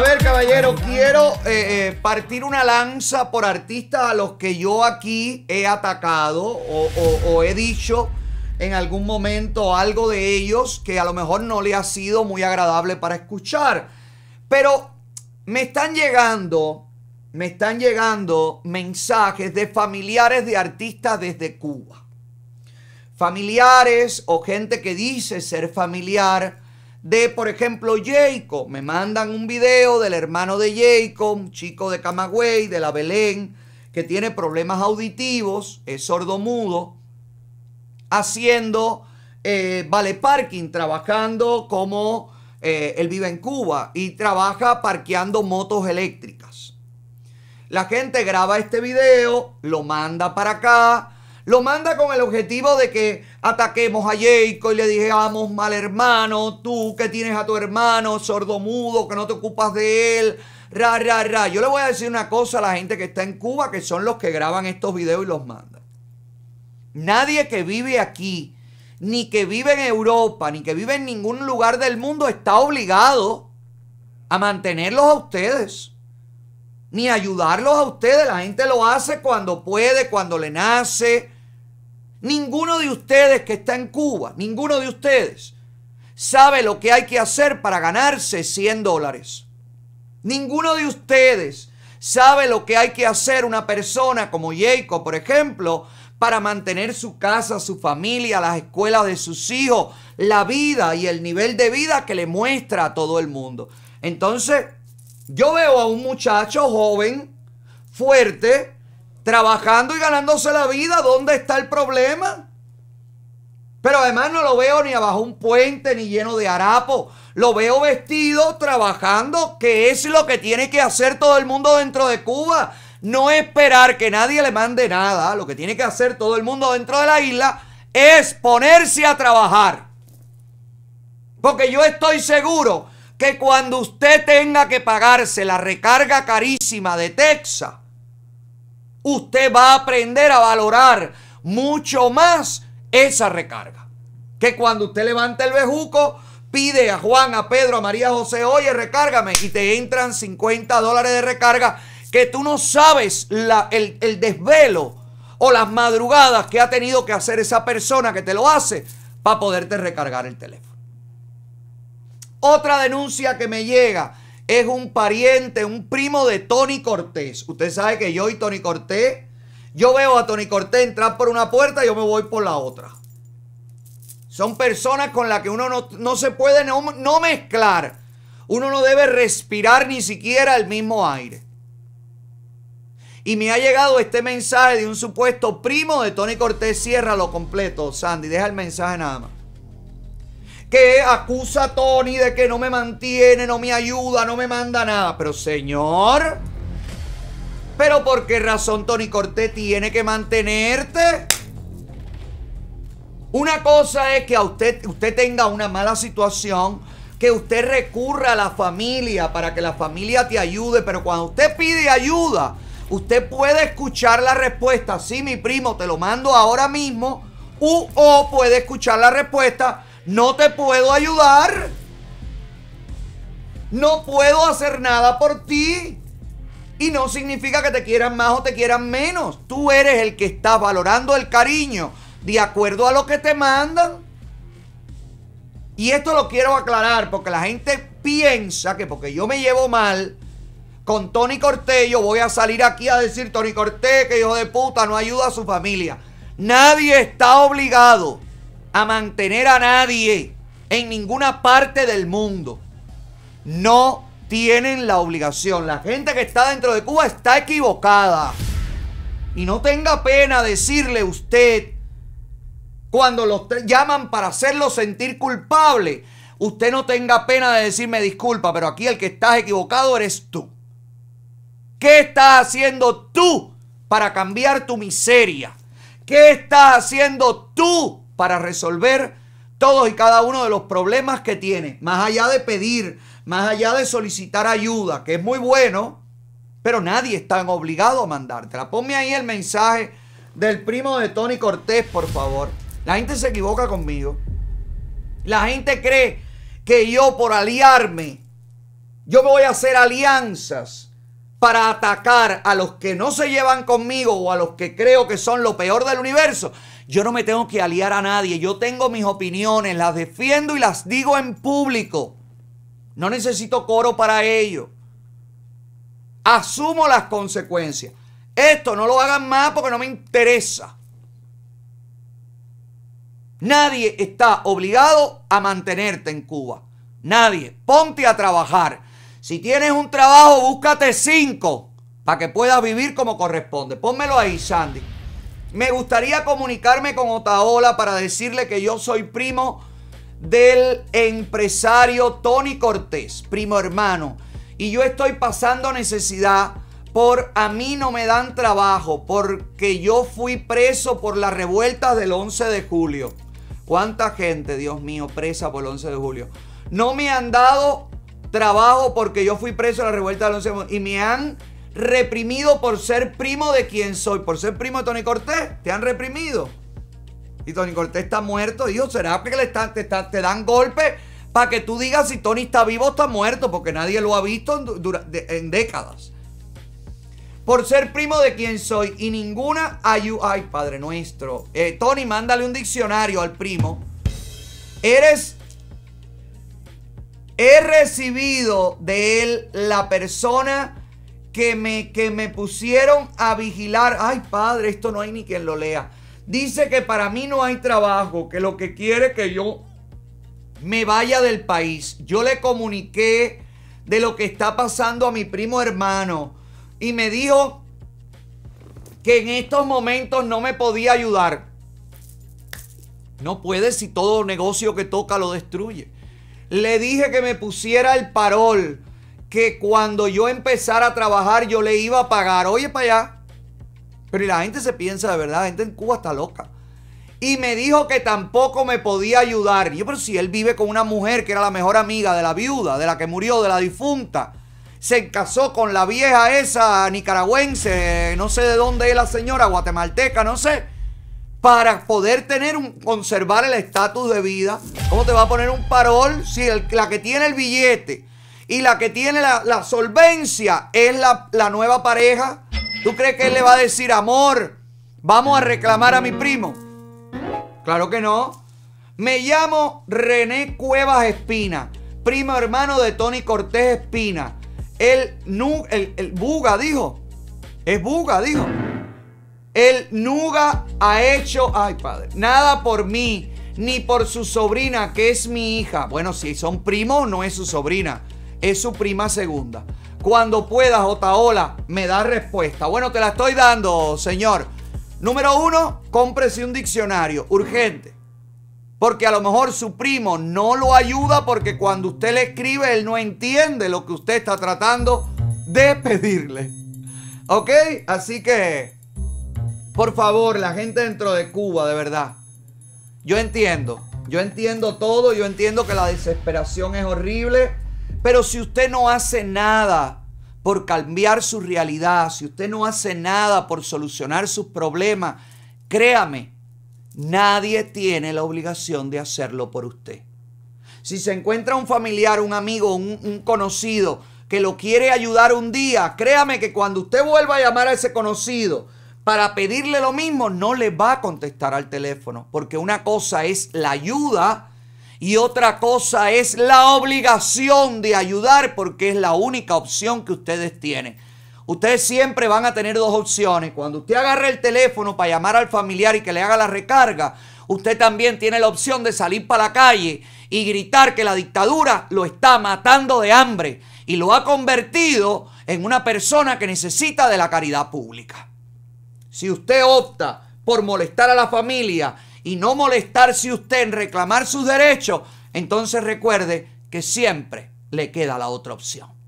A ver, caballero, quiero eh, eh, partir una lanza por artistas a los que yo aquí he atacado o, he dicho en algún momento algo de ellos que a lo mejor no le ha sido muy agradable para escuchar. Pero me están llegando, me están llegando mensajes de familiares de artistas desde Cuba. Familiares o gente que dice ser familiar de, por ejemplo, Jacob. Me mandan un video del hermano de Jacob, chico de Camagüey, de la Belén, que tiene problemas auditivos, es sordo-mudo, haciendo eh, vale parking, trabajando como eh, él vive en Cuba y trabaja parqueando motos eléctricas. La gente graba este video, lo manda para acá, lo manda con el objetivo de que ataquemos a Jacob y le vamos mal hermano, tú que tienes a tu hermano sordo mudo que no te ocupas de él, ra, ra, ra. Yo le voy a decir una cosa a la gente que está en Cuba, que son los que graban estos videos y los mandan. Nadie que vive aquí, ni que vive en Europa, ni que vive en ningún lugar del mundo está obligado a mantenerlos a ustedes. Ni ayudarlos a ustedes. La gente lo hace cuando puede, cuando le nace Ninguno de ustedes que está en Cuba, ninguno de ustedes sabe lo que hay que hacer para ganarse 100 dólares. Ninguno de ustedes sabe lo que hay que hacer una persona como Jacob, por ejemplo, para mantener su casa, su familia, las escuelas de sus hijos, la vida y el nivel de vida que le muestra a todo el mundo. Entonces, yo veo a un muchacho joven, fuerte, trabajando y ganándose la vida. ¿Dónde está el problema? Pero además no lo veo ni abajo un puente ni lleno de harapo. Lo veo vestido, trabajando, que es lo que tiene que hacer todo el mundo dentro de Cuba. No esperar que nadie le mande nada. Lo que tiene que hacer todo el mundo dentro de la isla es ponerse a trabajar. Porque yo estoy seguro que cuando usted tenga que pagarse la recarga carísima de Texas, usted va a aprender a valorar mucho más esa recarga. Que cuando usted levanta el bejuco, pide a Juan, a Pedro, a María José, oye, recárgame, y te entran 50 dólares de recarga que tú no sabes el, el desvelo o las madrugadas que ha tenido que hacer esa persona que te lo hace para poderte recargar el teléfono. Otra denuncia que me llega es un pariente, un primo de Tony Cortés. Usted sabe que yo y Tony Cortés, yo veo a Tony Cortés entrar por una puerta y yo me voy por la otra. Son personas con las que uno no, se puede no, no mezclar. Uno no debe respirar ni siquiera el mismo aire. Y me ha llegado este mensaje de un supuesto primo de Tony Cortés. Cierra lo completo, Sandy. Deja el mensaje nada más que acusa a Tony de que no me mantiene, no me ayuda, no me manda nada. Pero señor, ¿pero por qué razón Tony Cortés tiene que mantenerte? Una cosa es que a usted, usted tenga una mala situación, que usted recurra a la familia para que la familia te ayude, pero cuando usted pide ayuda, usted puede escuchar la respuesta, sí mi primo, te lo mando ahora mismo, u, o puede escuchar la respuesta, no te puedo ayudar. No puedo hacer nada por ti. Y no significa que te quieran más o te quieran menos. Tú eres el que está valorando el cariño de acuerdo a lo que te mandan. Y esto lo quiero aclarar porque la gente piensa que porque yo me llevo mal con Tony Cortez yo voy a salir aquí a decir Tony Corté que hijo de puta no ayuda a su familia. Nadie está obligado a mantener a nadie en ninguna parte del mundo. No tienen la obligación. La gente que está dentro de Cuba está equivocada. Y no tenga pena decirle usted, cuando los llaman para hacerlo sentir culpable, usted no tenga pena de decirme disculpa, pero aquí el que estás equivocado eres tú. ¿Qué estás haciendo tú para cambiar tu miseria? ¿Qué estás haciendo tú para resolver todos y cada uno de los problemas que tiene, más allá de pedir, más allá de solicitar ayuda, que es muy bueno, pero nadie está obligado a mandártela. Ponme ahí el mensaje del primo de Tony Cortés, por favor. La gente se equivoca conmigo. La gente cree que yo por aliarme, yo voy a hacer alianzas para atacar a los que no se llevan conmigo o a los que creo que son lo peor del universo yo no me tengo que aliar a nadie. Yo tengo mis opiniones, las defiendo y las digo en público. No necesito coro para ello. Asumo las consecuencias. Esto no lo hagan más porque no me interesa. Nadie está obligado a mantenerte en Cuba. Nadie. Ponte a trabajar. Si tienes un trabajo, búscate cinco para que puedas vivir como corresponde. Pónmelo ahí, Sandy. Me gustaría comunicarme con Otaola para decirle que yo soy primo del empresario Tony Cortés, primo hermano. Y yo estoy pasando necesidad por a mí no me dan trabajo, porque yo fui preso por las revueltas del 11 de julio. ¿Cuánta gente, Dios mío, presa por el 11 de julio? No me han dado trabajo porque yo fui preso en la revuelta del 11 de julio. Y me han reprimido por ser primo de quien soy, por ser primo de Tony Cortés, te han reprimido. Y Tony Cortés está muerto, hijo. ¿será que le están, te, dan golpe? para que tú digas si Tony está vivo o está muerto? Porque nadie lo ha visto en, décadas. Por ser primo de quien soy y ninguna ayuda. Ay, Padre nuestro. Eh, Tony, mándale un diccionario al primo. Eres he recibido de él la persona que me, que me pusieron a vigilar. Ay, padre, esto no hay ni quien lo lea. Dice que para mí no hay trabajo, que lo que quiere que yo me vaya del país. Yo le comuniqué de lo que está pasando a mi primo hermano y me dijo que en estos momentos no me podía ayudar. No puede si todo negocio que toca lo destruye. Le dije que me pusiera el parol que cuando yo empezara a trabajar yo le iba a pagar, oye para allá. Pero la gente se piensa de verdad, la gente en Cuba está loca. Y me dijo que tampoco me podía ayudar. Yo, pero si él vive con una mujer que era la mejor amiga de la viuda, de la que murió, de la difunta. Se casó con la vieja esa nicaragüense, no sé de dónde es la señora, guatemalteca, no sé. Para poder tener un, conservar el estatus de vida. ¿Cómo te va a poner un parol si la que tiene el billete y la que tiene la, solvencia es la, nueva pareja. ¿Tú crees que él le va a decir, amor, vamos a reclamar a mi primo? Claro que no. Me llamo René Cuevas Espina, primo hermano de Tony Cortés Espina. El, Nuga Buga dijo, es Buga, dijo. El Nuga ha hecho, ay padre, nada por mí, ni por su sobrina, que es mi hija. Bueno, si son primos, no es su sobrina es su prima segunda. Cuando puedas Otaola, me da respuesta. Bueno, te la estoy dando, señor. Número uno, cómprese un diccionario, urgente. Porque a lo mejor su primo no lo ayuda porque cuando usted le escribe, él no entiende lo que usted está tratando de pedirle. ¿Ok? Así que, por favor, la gente dentro de Cuba, de verdad. Yo entiendo, yo entiendo todo, yo entiendo que la desesperación es horrible pero si usted no hace nada por cambiar su realidad, si usted no hace nada por solucionar sus problemas, créame, nadie tiene la obligación de hacerlo por usted. Si se encuentra un familiar, un amigo, un, conocido que lo quiere ayudar un día, créame que cuando usted vuelva a llamar a ese conocido, para pedirle lo mismo, no le va a contestar al teléfono, porque una cosa es la ayuda y otra cosa es la obligación de ayudar porque es la única opción que ustedes tienen. Ustedes siempre van a tener dos opciones. Cuando usted agarre el teléfono para llamar al familiar y que le haga la recarga, usted también tiene la opción de salir para la calle y gritar que la dictadura lo está matando de hambre y lo ha convertido en una persona que necesita de la caridad pública. Si usted opta por molestar a la familia y no molestarse usted en reclamar sus derechos, entonces recuerde que siempre le queda la otra opción.